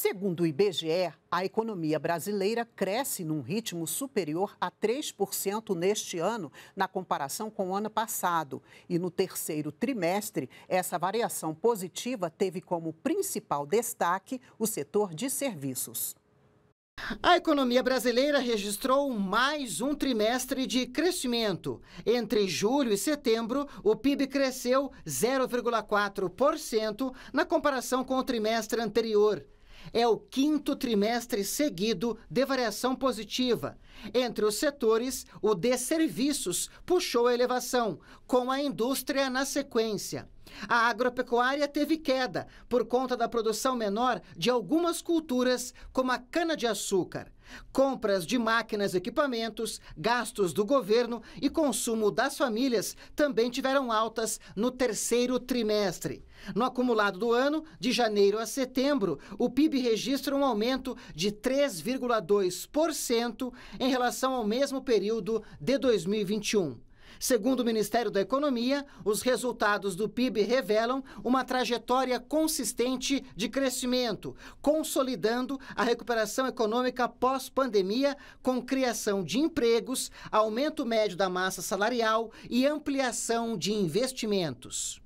Segundo o IBGE, a economia brasileira cresce num ritmo superior a 3% neste ano, na comparação com o ano passado. E no terceiro trimestre, essa variação positiva teve como principal destaque o setor de serviços. A economia brasileira registrou mais um trimestre de crescimento. Entre julho e setembro, o PIB cresceu 0,4% na comparação com o trimestre anterior. É o quinto trimestre seguido de variação positiva. Entre os setores, o de serviços puxou a elevação, com a indústria na sequência. A agropecuária teve queda por conta da produção menor de algumas culturas, como a cana-de-açúcar. Compras de máquinas e equipamentos, gastos do governo e consumo das famílias também tiveram altas no terceiro trimestre. No acumulado do ano, de janeiro a setembro, o PIB registra um aumento de 3,2% em relação ao mesmo período de 2021. Segundo o Ministério da Economia, os resultados do PIB revelam uma trajetória consistente de crescimento, consolidando a recuperação econômica pós-pandemia com criação de empregos, aumento médio da massa salarial e ampliação de investimentos.